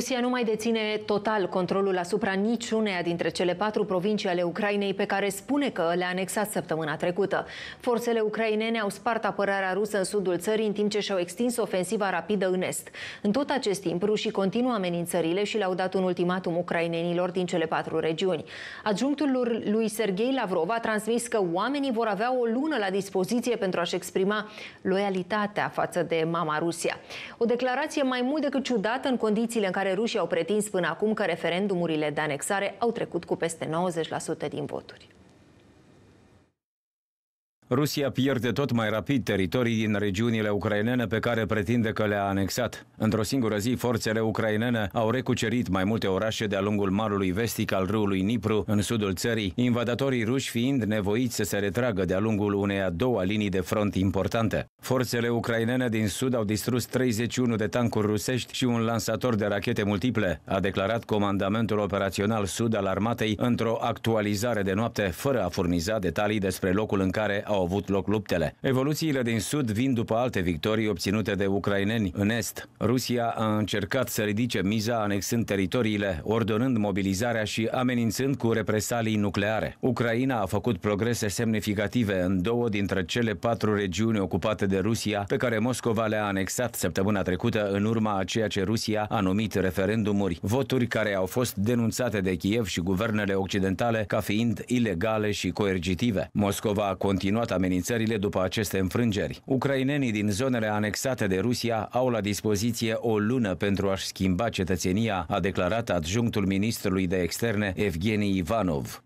Rusia nu mai deține total controlul asupra niciuneia dintre cele patru provincii ale Ucrainei pe care spune că le-a anexat săptămâna trecută. Forțele ucrainene au spart apărarea rusă în sudul țării, în timp ce și-au extins ofensiva rapidă în est. În tot acest timp, rușii continuă amenințările și le-au dat un ultimatum ucrainenilor din cele patru regiuni. Adjunctul lui Sergei Lavrov a transmis că oamenii vor avea o lună la dispoziție pentru a-și exprima loialitatea față de mama Rusia. O declarație mai mult decât ciudată în condițiile în care care rușii au pretins până acum că referendumurile de anexare au trecut cu peste 90% din voturi. Rusia pierde tot mai rapid teritorii din regiunile ucrainene pe care pretinde că le-a anexat. Într-o singură zi, forțele ucrainene au recucerit mai multe orașe de-a lungul marului vestic al râului Nipru, în sudul țării, invadatorii ruși fiind nevoiți să se retragă de-a lungul unei a doua linii de front importante. Forțele ucrainene din sud au distrus 31 de tancuri rusești și un lansator de rachete multiple, a declarat Comandamentul Operațional Sud al Armatei într-o actualizare de noapte, fără a furniza detalii despre locul în care au au avut loc luptele. Evoluțiile din sud vin după alte victorii obținute de ucraineni. În est, Rusia a încercat să ridice miza anexând teritoriile, ordonând mobilizarea și amenințând cu represalii nucleare. Ucraina a făcut progrese semnificative în două dintre cele patru regiuni ocupate de Rusia, pe care Moscova le-a anexat săptămâna trecută în urma a ceea ce Rusia a numit referendumuri, voturi care au fost denunțate de Kiev și guvernele occidentale ca fiind ilegale și coercitive. Moscova a continuat continuat amenințările după aceste înfrângeri. Ucrainenii din zonele anexate de Rusia au la dispoziție o lună pentru a-și schimba cetățenia, a declarat adjunctul ministrului de externe Evgeni Ivanov.